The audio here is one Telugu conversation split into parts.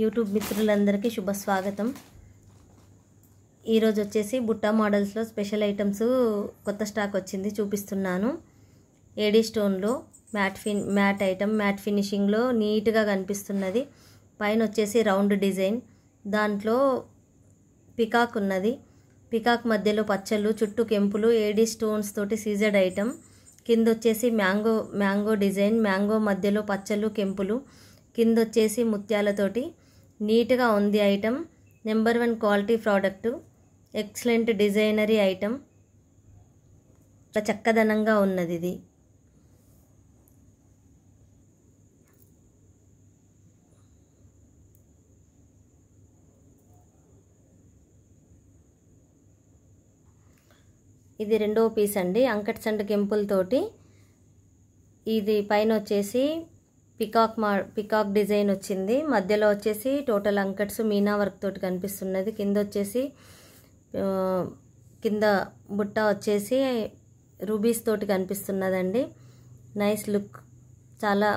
యూట్యూబ్ మిత్రులందరికీ శుభ స్వాగతం ఈరోజు వచ్చేసి బుట్టా మోడల్స్లో స్పెషల్ ఐటమ్స్ కొత్త స్టాక్ వచ్చింది చూపిస్తున్నాను ఏడీ స్టోన్లో matte fin matte item matte ఫినిషింగ్లో నీట్గా కనిపిస్తున్నది పైన వచ్చేసి రౌండ్ డిజైన్ దాంట్లో పికాక్ ఉన్నది పికాక్ మధ్యలో పచ్చళ్ళు చుట్టూ కెంపులు ఏడీ స్టోన్స్ తోటి సీజెడ్ ఐటమ్ కింద వచ్చేసి మ్యాంగో మ్యాంగో డిజైన్ మ్యాంగో మధ్యలో పచ్చళ్ళు కెంపులు కింద వచ్చేసి ముత్యాలతోటి నీట్గా ఉంది item number one quality product excellent డిజైనరీ ఐటమ్ చక్కదనంగా ఉన్నది ఇది ఇది రెండో పీస్ అండి అంకట్ సండ్ కెంపుల్ తోటి ఇది పైన వచ్చేసి పికాక్ మా పికాక్ డిజైన్ వచ్చింది మధ్యలో వచ్చేసి టోటల్ అంకట్స్ మీనా వర్క్ తోటి కనిపిస్తున్నది కింద వచ్చేసి కింద బుట్ట వచ్చేసి రూబీస్ తోటి కనిపిస్తున్నదండి నైస్ లుక్ చాలా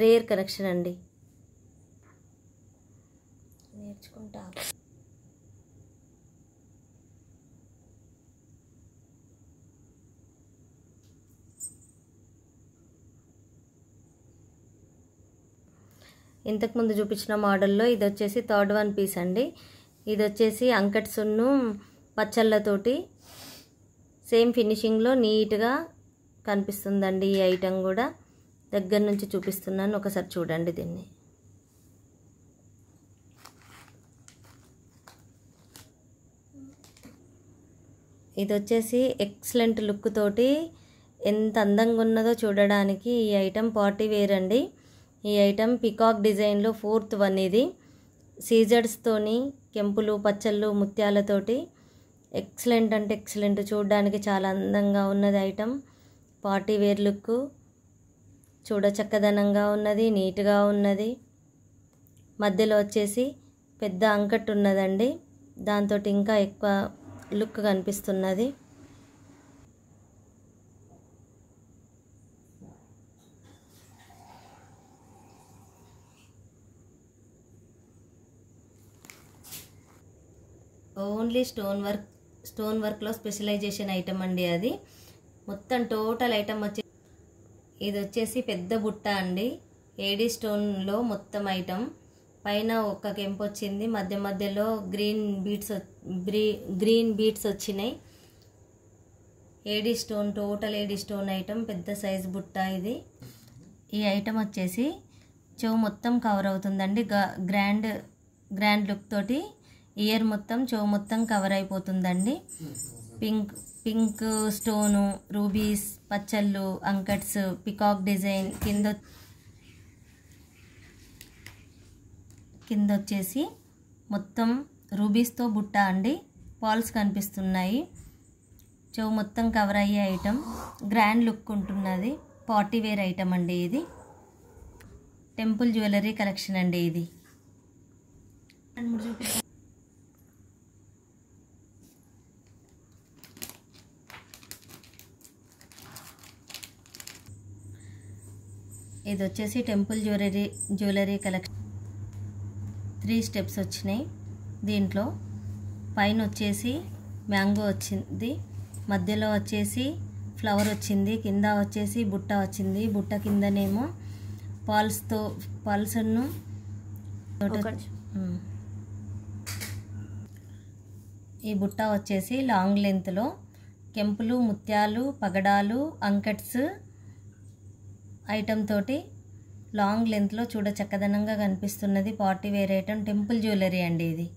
రేర్ కనెక్షన్ అండి నేర్చుకుంటా ఇంతకుముందు చూపించిన మోడల్లో ఇది వచ్చేసి థర్డ్ వన్ పీస్ అండి ఇది వచ్చేసి అంకట్ సున్ను పచ్చళ్ళతోటి సేమ్ ఫినిషింగ్లో నీట్గా కనిపిస్తుందండి ఈ ఐటెం కూడా దగ్గర నుంచి చూపిస్తున్నాను ఒకసారి చూడండి దీన్ని ఇది వచ్చేసి ఎక్సలెంట్ లుక్ తోటి ఎంత అందంగా ఉన్నదో చూడడానికి ఈ ఐటెం పార్టీ వేర్ అండి ఈ ఐటెం పికాక్ డిజైన్లో ఫోర్త్ వన్ ఇది సీజర్స్తోని కెంపులు పచ్చళ్ళు ముత్యాలతోటి ఎక్సలెంట్ అంటే ఎక్సలెంట్ చూడడానికి చాలా అందంగా ఉన్నది ఐటెం పార్టీ వేర్ లుక్ చూడ చక్కదనంగా ఉన్నది నీట్గా ఉన్నది మధ్యలో వచ్చేసి పెద్ద అంకట్ ఉన్నదండి దాంతో ఇంకా ఎక్కువ లుక్ కనిపిస్తున్నది ఓన్లీ స్టోన్ వర్క్ స్టోన్ వర్క్లో స్పెషలైజేషన్ ఐటమ్ అండి అది మొత్తం టోటల్ ఐటమ్ వచ్చి ఇది వచ్చేసి పెద్ద బుట్ట అండి ఏడీ స్టోన్లో మొత్తం ఐటమ్ పైన ఒక కెంపు వచ్చింది మధ్య మధ్యలో గ్రీన్ బీట్స్ గ్రీన్ బీట్స్ వచ్చినాయి AD stone total AD stone item పెద్ద సైజ్ బుట్ట ఇది ఈ ఐటమ్ వచ్చేసి చెవు మొత్తం కవర్ అవుతుందండి గ్రాండ్ గ్రాండ్ లుక్ తోటి ఇయర్ మొత్తం చెవు మొత్తం కవర్ అయిపోతుందండి పింక్ పింక్ స్టోను రూబీస్ పచ్చళ్ళు అంకట్స్ పికాక్ డిజైన్ కింద కింద వచ్చేసి మొత్తం రూబీస్తో బుట్ట అండి పాల్స్ కనిపిస్తున్నాయి చెవు మొత్తం కవర్ అయ్యే ఐటమ్ గ్రాండ్ లుక్ ఉంటున్నది పార్టీ వేర్ ఐటమ్ అండి ఇది టెంపుల్ జ్యువెలరీ కలెక్షన్ అండి ఇది ఇది వచ్చేసి temple jewellery jewellery collection three steps వచ్చినాయి దీంట్లో పైన వచ్చేసి మ్యాంగో వచ్చింది మధ్యలో వచ్చేసి ఫ్లవర్ వచ్చింది కింద వచ్చేసి బుట్ట వచ్చింది బుట్ట కిందనేమో పాల్స్తో పాల్సన్ను ఈ బుట్ట వచ్చేసి లాంగ్ లెంత్లో కెంపులు ముత్యాలు పగడాలు అంకట్స్ ఐటమ్ తోటి లాంగ్ లెంత్లో చూడ చక్కదనంగా కనిపిస్తున్నది party wear item temple jewellery అండి ఇది